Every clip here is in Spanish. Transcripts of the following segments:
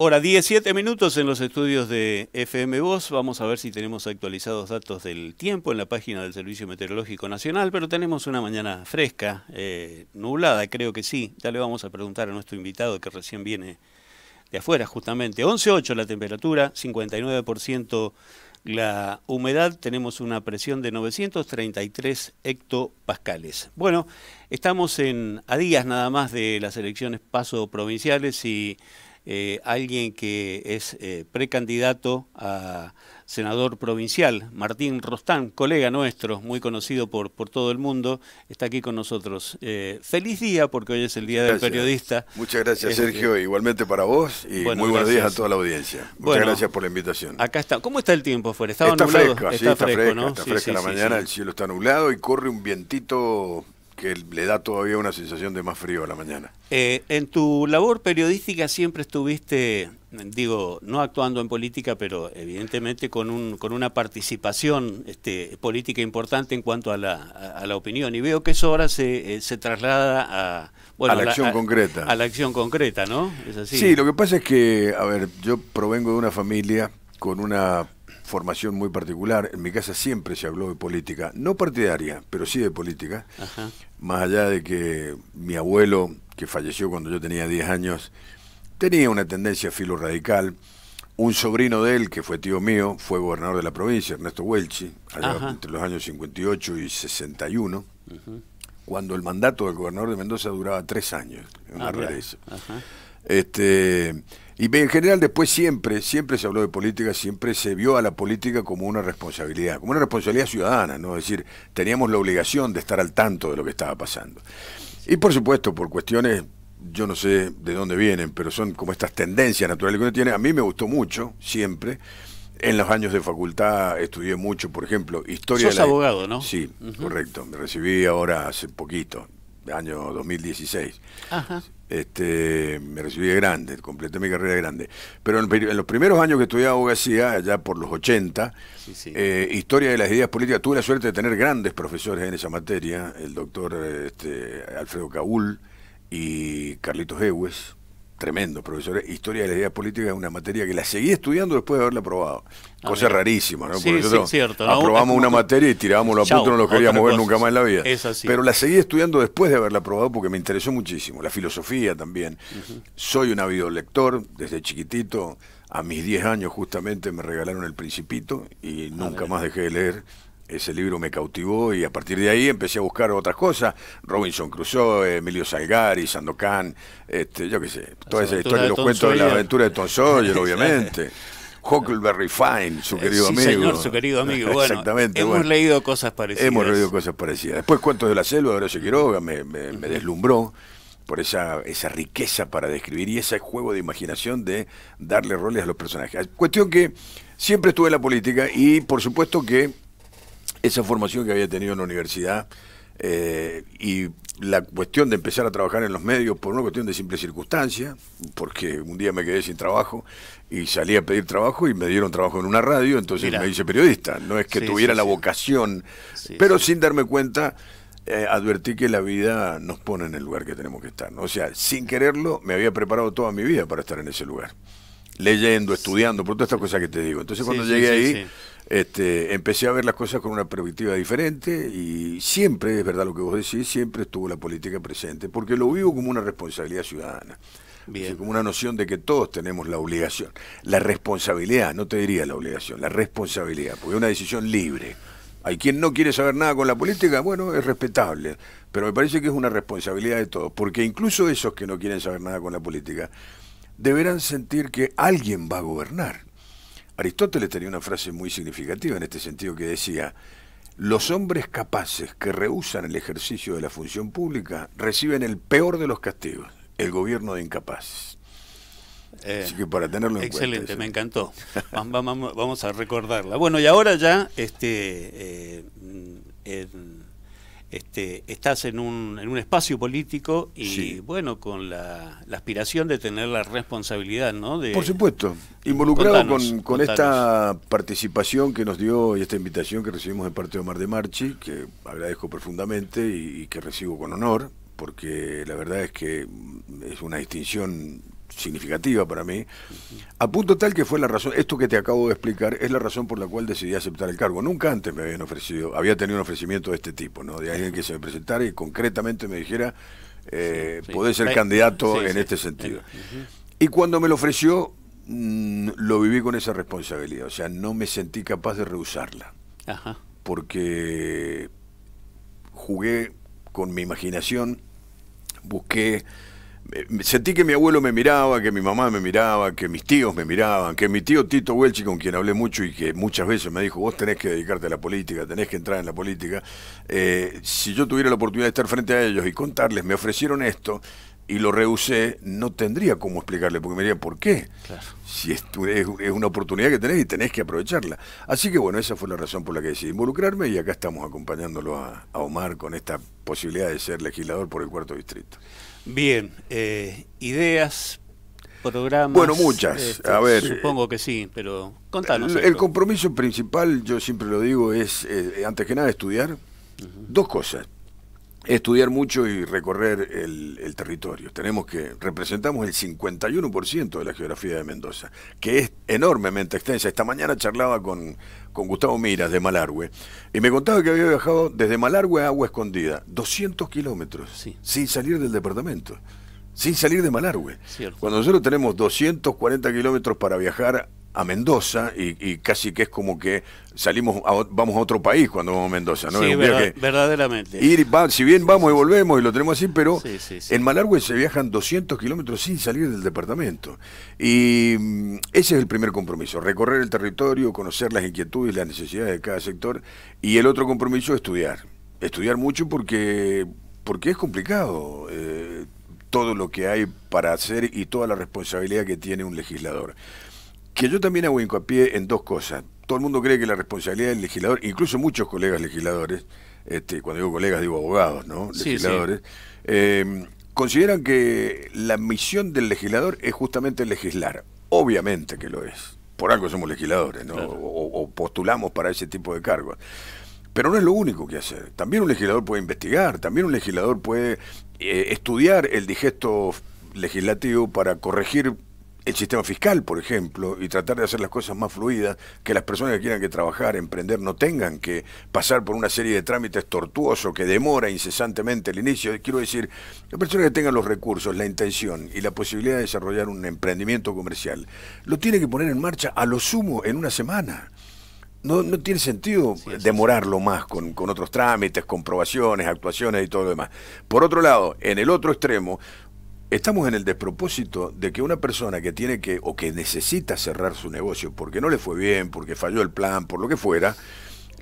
Hora 17 minutos en los estudios de FM Voz. Vamos a ver si tenemos actualizados datos del tiempo en la página del Servicio Meteorológico Nacional, pero tenemos una mañana fresca, eh, nublada, creo que sí. Ya le vamos a preguntar a nuestro invitado que recién viene de afuera, justamente. 11.8 la temperatura, 59% la humedad, tenemos una presión de 933 hectopascales. Bueno, estamos en, a días nada más de las elecciones paso provinciales y eh, alguien que es eh, precandidato a senador provincial, Martín Rostán, colega nuestro, muy conocido por, por todo el mundo, está aquí con nosotros. Eh, feliz día, porque hoy es el Día del Periodista. Muchas gracias, Sergio, igualmente para vos y muy buenos días a toda la audiencia. Muchas gracias por la invitación. Acá está. ¿Cómo está el tiempo afuera? está nublado? está, está fresco, la mañana, el cielo está nublado y corre un vientito que le da todavía una sensación de más frío a la mañana. Eh, en tu labor periodística siempre estuviste, digo, no actuando en política, pero evidentemente con, un, con una participación este, política importante en cuanto a la, opinión. Y veo que eso ahora se, eh, traslada a... a la acción concreta. A la acción concreta, ¿no? Sí, lo que pasa es que, a ver, yo provengo de una familia con una formación muy particular. En mi casa siempre se habló de política, no partidaria, pero sí de política. Más allá de que mi abuelo, que falleció cuando yo tenía 10 años, tenía una tendencia filo radical. Un sobrino de él, que fue tío mío, fue gobernador de la provincia, Ernesto Welchi, entre los años 58 y 61, cuando el mandato del gobernador de Mendoza duraba tres años, en ah, este, y en general después siempre, siempre se habló de política, siempre se vio a la política como una responsabilidad, como una responsabilidad ciudadana, ¿no? Es decir, teníamos la obligación de estar al tanto de lo que estaba pasando. Y por supuesto, por cuestiones, yo no sé de dónde vienen, pero son como estas tendencias naturales que uno tiene. A mí me gustó mucho, siempre. En los años de facultad estudié mucho, por ejemplo, historia... de la... abogado, ¿no? Sí, correcto. Me recibí ahora hace poquito, año 2016. Este, me recibí grande, completé mi carrera grande. Pero en, los primeros años que estudié abogacía, allá por los 80, eh, historia de las ideas políticas, tuve la suerte de tener grandes profesores en esa materia, el doctor este, Alfredo Caúl y Carlitos Hewes, tremendo profesor. Historia de la idea política es una materia que la seguí estudiando después de haberla aprobado. Ah, cosa rarísima, ¿no? sí, nosotros aprobamos una materia y tirábamos los puntos, no los queríamos ver nunca más en la vida. Pero la seguí estudiando después de haberla aprobado porque me interesó muchísimo. La filosofía también. Soy un ávido lector desde chiquitito. A mis 10 años justamente me regalaron El Principito y nunca más dejé de leer ese libro me cautivó y a partir de ahí empecé a buscar otras cosas. Robinson Crusoe, Emilio Salgari, Sandokan, este, yo qué sé, toda esa historia, de los cuentos de la aventura de Tom Sawyer, obviamente. Huckleberry Fine, su eh, querido sí, amigo. Señor, su querido amigo. Exactamente. Hemos leído cosas parecidas. Hemos leído cosas parecidas. Después Cuentos de la Selva de Horacio Quiroga me, deslumbró por esa, esa riqueza para describir y ese juego de imaginación de darle roles a los personajes. Cuestión que siempre estuve en la política y por supuesto que esa formación que había tenido en la universidad eh, y la cuestión de empezar a trabajar en los medios por una cuestión de simple circunstancia, porque un día me quedé sin trabajo y salí a pedir trabajo y me dieron trabajo en una radio, entonces me hice periodista. No es que tuviera la vocación, pero sin darme cuenta, eh, advertí que la vida nos pone en el lugar que tenemos que estar. O sea, sin quererlo, me había preparado toda mi vida para estar en ese lugar. Leyendo, estudiando, por todas estas cosas que te digo. Entonces cuando llegué ahí este, empecé a ver las cosas con una perspectiva diferente y siempre, es verdad lo que vos decís, siempre estuvo la política presente, porque lo vivo como una responsabilidad ciudadana. como una noción de que todos tenemos la obligación, la responsabilidad, no te diría la obligación, la responsabilidad, porque es una decisión libre. Hay quien no quiere saber nada con la política, bueno, es respetable, pero me parece que es una responsabilidad de todos, porque incluso esos que no quieren saber nada con la política deberán sentir que alguien va a gobernar. Aristóteles tenía una frase muy significativa en este sentido que decía, los hombres capaces que rehusan el ejercicio de la función pública reciben el peor de los castigos, el gobierno de incapaces. Eh, Así que para tenerlo en excelente, me encantó. vamos, a recordarla. Bueno, y ahora ya, este, eh, este, estás en un, en un espacio político y bueno, con la, aspiración de tener la responsabilidad, ¿no? De, Por supuesto, involucrado con, esta participación que nos dio y esta invitación que recibimos de parte de Omar de Marchi, que agradezco profundamente y que recibo con honor, porque la verdad es que es una distinción significativa para mí, a punto tal que fue la razón, esto que te acabo de explicar es la razón por la cual decidí aceptar el cargo. Nunca antes me habían ofrecido, había tenido un ofrecimiento de este tipo, ¿no? De alguien que se me presentara y concretamente me dijera, eh, podés ser eh, candidato en este sentido. Eh, y cuando me lo ofreció, mm, lo viví con esa responsabilidad, o sea, no me sentí capaz de rehusarla, porque jugué con mi imaginación, busqué sentí que mi abuelo me miraba, que mi mamá me miraba, que mis tíos me miraban, que mi tío Tito Welch, con quien hablé mucho y que muchas veces me dijo, vos tenés que dedicarte a la política, tenés que entrar en la política, eh, si yo tuviera la oportunidad de estar frente a ellos y contarles, me ofrecieron esto y lo rehusé, no tendría cómo explicarle, porque me diría, ¿por qué? Si es, es una oportunidad que tenés y tenés que aprovecharla. Así que bueno, esa fue la razón por la que decidí involucrarme y acá estamos acompañándolo a Omar con esta posibilidad de ser legislador por el cuarto distrito. Bien, eh, ideas, programas. Bueno, muchas. Este, a ver. Supongo que sí, pero contanos. El, compromiso principal, yo siempre lo digo, es, eh, antes que nada, estudiar dos cosas estudiar mucho y recorrer el, territorio. Tenemos que representamos el 51% de la geografía de Mendoza, que es enormemente extensa. Esta mañana charlaba con, con Gustavo Miras de Malargüe y me contaba que había viajado desde Malargüe a Agua Escondida, 200 kilómetros, sin salir del departamento. Sin salir de Malargüe. Cuando nosotros tenemos 240 kilómetros para viajar a Mendoza y, casi que es como que salimos vamos a otro país cuando vamos a Mendoza, ¿no? Sí, verdaderamente. Ir, si bien vamos y volvemos y lo tenemos así, pero en Malargüe se viajan 200 kilómetros sin salir del departamento. Y mm, ese es el primer compromiso, recorrer el territorio, conocer las inquietudes, las necesidades de cada sector. Y el otro compromiso es estudiar. Estudiar mucho porque, porque es complicado. Eh, todo lo que hay para hacer y toda la responsabilidad que tiene un legislador que yo también hago hincapié en dos cosas. Todo el mundo cree que la responsabilidad del legislador, incluso muchos colegas legisladores, este, cuando digo colegas digo abogados, ¿no? Legisladores, em, consideran que la misión del legislador es justamente legislar. Obviamente que lo es. Por algo somos legisladores, ¿no? O, postulamos para ese tipo de cargos. Pero no es lo único que hacer. También un legislador puede investigar, también un legislador puede eh, estudiar el digesto legislativo para corregir el sistema fiscal, por ejemplo, y tratar de hacer las cosas más fluidas, que las personas que quieran que trabajar, emprender, no tengan que pasar por una serie de trámites tortuosos que demora incesantemente el inicio. Quiero decir, la persona que tengan los recursos, la intención y la posibilidad de desarrollar un emprendimiento comercial, lo tiene que poner en marcha a lo sumo en una semana. No, tiene sentido demorarlo más con, con otros trámites, comprobaciones, actuaciones y todo lo demás. Por otro lado, en el otro extremo, Estamos en el despropósito de que una persona que tiene que o que necesita cerrar su negocio porque no le fue bien, porque falló el plan, por lo que fuera,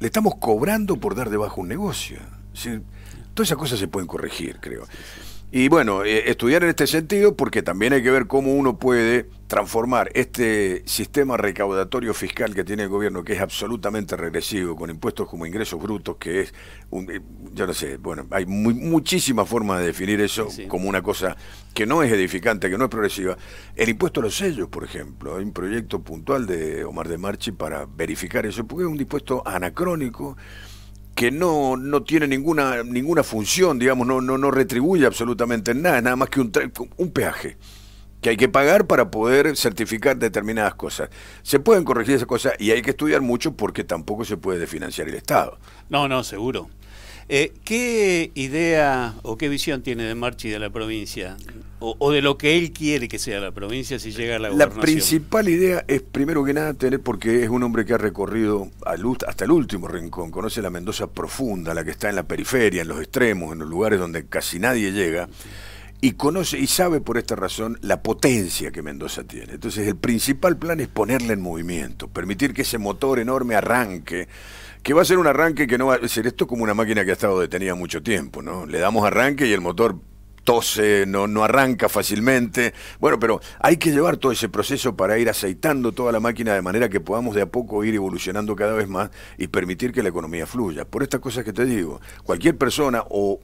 le estamos cobrando por dar de un negocio. Todas esas cosas se pueden corregir, creo. Y bueno, eh, estudiar en este sentido porque también hay que ver cómo uno puede transformar este sistema recaudatorio fiscal que tiene el gobierno, que es absolutamente regresivo, con impuestos como ingresos brutos, que es, un, eh, yo no sé, bueno, hay muchísimas formas de definir eso como una cosa que no es edificante, que no es progresiva. El impuesto a los sellos, por ejemplo, hay un proyecto puntual de Omar de Marchi para verificar eso, porque es un impuesto anacrónico que no, no tiene ninguna, ninguna función, digamos, no, no, no retribuye absolutamente nada, nada más que un, un peaje que hay que pagar para poder certificar determinadas cosas. Se pueden corregir esas cosas y hay que estudiar mucho porque tampoco se puede desfinanciar el Estado. No, no, seguro. Eh, ¿Qué idea o qué visión tiene de Marchi de la provincia? O, de lo que él quiere que sea la provincia si llega a la gobernación. La principal idea es, primero que nada, tener, porque es un hombre que ha recorrido hasta el último rincón, conoce la Mendoza profunda, la que está en la periferia, en los extremos, en los lugares donde casi nadie llega y conoce y sabe por esta razón la potencia que Mendoza tiene. Entonces el principal plan es ponerla en movimiento, permitir que ese motor enorme arranque que va a ser un arranque que no va a ser esto como una máquina que ha estado detenida mucho tiempo, ¿no? Le damos arranque y el motor tose, no, no arranca fácilmente. Bueno, pero hay que llevar todo ese proceso para ir aceitando toda la máquina de manera que podamos de a poco ir evolucionando cada vez más y permitir que la economía fluya. Por estas cosas que te digo, cualquier persona o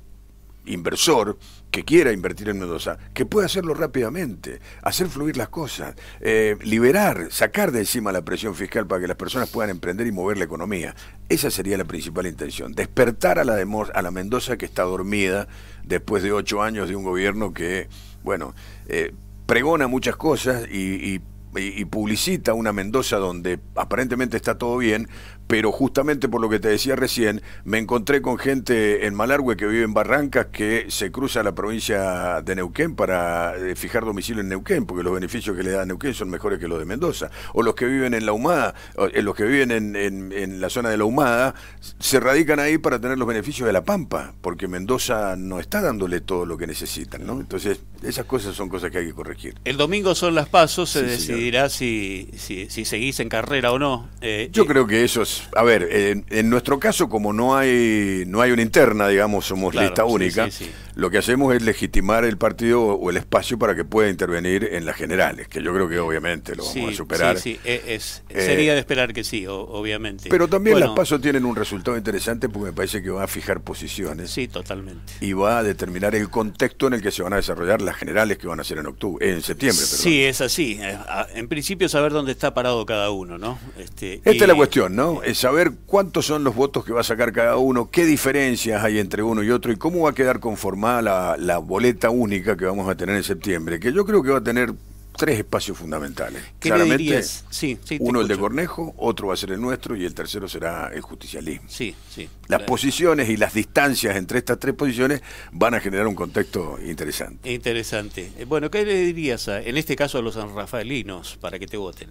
inversor que quiera invertir en Mendoza, que pueda hacerlo rápidamente, hacer fluir las cosas, eh, liberar, sacar de encima la presión fiscal para que las personas puedan emprender y mover la economía. Esa sería la principal intención, despertar a la, a la Mendoza que está dormida después de ocho años de un gobierno que, bueno, eh, pregona muchas cosas y, y y, publicita una Mendoza donde aparentemente está todo bien, pero justamente por lo que te decía recién, me encontré con gente en Malargüe que vive en Barrancas que se cruza la provincia de Neuquén para eh, fijar domicilio en Neuquén, porque los beneficios que le da Neuquén son mejores que los de Mendoza. O los que viven en la Humada, o eh, los que viven en, en la zona de la Humada, se radican ahí para tener los beneficios de la Pampa, porque Mendoza no está dándole todo lo que necesitan, ¿no? Entonces, esas cosas son cosas que hay que corregir. El domingo son las pasos, se decidirá si, seguís en carrera o no. Eh, Yo eh, creo que eso es, a ver, en, nuestro caso como no hay no hay una interna, digamos, somos lista única, lo que hacemos es legitimar el partido o el espacio para que pueda intervenir en las generales, que yo creo que obviamente lo vamos a superar. Sí, e, es, eh, sería de esperar que sí, obviamente. Pero también las PASO tienen un resultado interesante porque me parece que va a fijar posiciones. Sí, totalmente. Y va a determinar el contexto en el que se van a desarrollar las generales que van a ser en octubre, en septiembre. Sí, es así. Eh, en principio saber dónde está parado cada uno, ¿no? Este, Esta es la cuestión, ¿no? Eh, es saber cuántos son los votos que va a sacar cada uno, qué diferencias hay entre uno y otro y cómo va a quedar conformado la, boleta única que vamos a tener en septiembre, que yo creo que va a tener tres espacios fundamentales. Claramente, sí, uno el de Cornejo, otro va a ser el nuestro y el tercero será el justicialismo. Sí, sí. Las posiciones y las distancias entre estas tres posiciones van a generar un contexto interesante. Interesante. Eh, bueno, ¿qué le dirías en este caso a los sanrafaelinos para que te voten?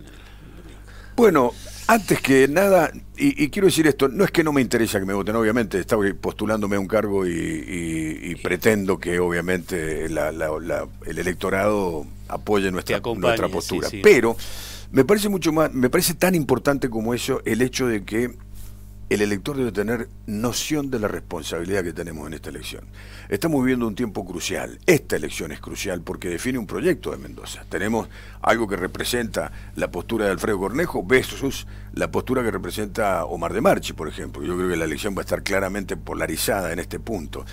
Bueno, antes que nada, y, quiero decir esto, no es que no me interesa que me voten, obviamente, estaba postulándome a un cargo y, pretendo que obviamente el electorado apoye nuestra, postura. Pero me parece mucho más, me parece tan importante como eso el hecho de que el elector debe tener noción de la responsabilidad que tenemos en esta elección. Estamos viviendo un tiempo crucial. Esta elección es crucial porque define un proyecto de Mendoza. Tenemos algo que representa la postura de Alfredo Cornejo versus la postura que representa Omar de Marchi, por ejemplo. Yo creo que la elección va a estar claramente polarizada en este punto.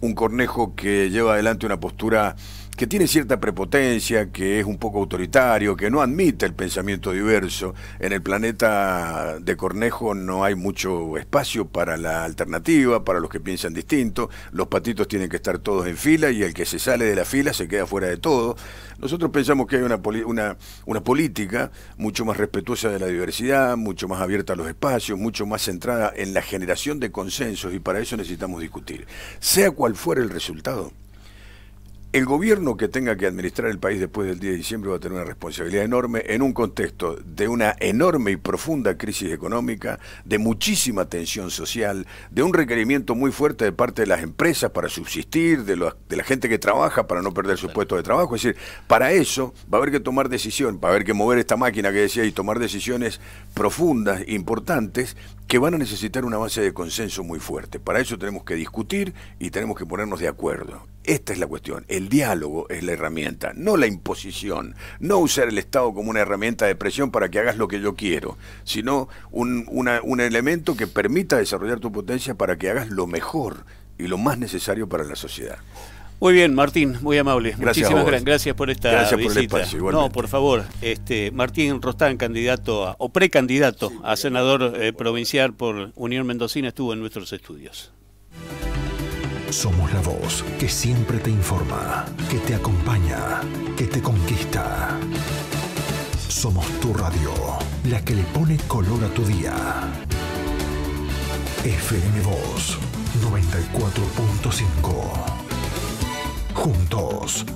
Un Cornejo que lleva adelante una postura que tiene cierta prepotencia, que es un poco autoritario, que no admite el pensamiento diverso. En el planeta de Cornejo no hay mucho espacio para la alternativa, para los que piensan distinto. Los patitos tienen que estar todos en fila y el que se sale de la fila se queda fuera de todo. Nosotros pensamos que hay una, una política mucho más respetuosa de la diversidad, mucho más abierta a los espacios, mucho más centrada en la generación de consensos y para eso necesitamos discutir. Sea cual fuera el resultado, el gobierno que tenga que administrar el país después del 10 de diciembre va a tener una responsabilidad enorme en un contexto de una enorme y profunda crisis económica, de muchísima tensión social, de un requerimiento muy fuerte de parte de las empresas para subsistir, de, la gente que trabaja para no perder su puesto de trabajo. Es decir, para eso va a haber que tomar decisión, va a haber que mover esta máquina que decía y tomar decisiones profundas, importantes, que van a necesitar una base de consenso muy fuerte. Para eso tenemos que discutir y tenemos que ponernos de acuerdo. Esta es la cuestión. El diálogo es la herramienta, no la imposición. No usar el Estado como una herramienta de presión para que hagas lo que yo quiero, sino un, elemento que permita desarrollar tu potencia para que hagas lo mejor y lo más necesario para la sociedad. Muy bien, Martín, muy amable. Gracias Muchísimas gracias. Gracias por esta gracias Por el espacio, no, por favor, este Martín Rostán, candidato o precandidato a senador eh, provincial por Unión Mendocina, estuvo en nuestros estudios. Somos la voz que siempre te informa, que te acompaña, que te conquista. Somos tu radio, la que le pone color a tu día. FM Voz 94.5. Juntos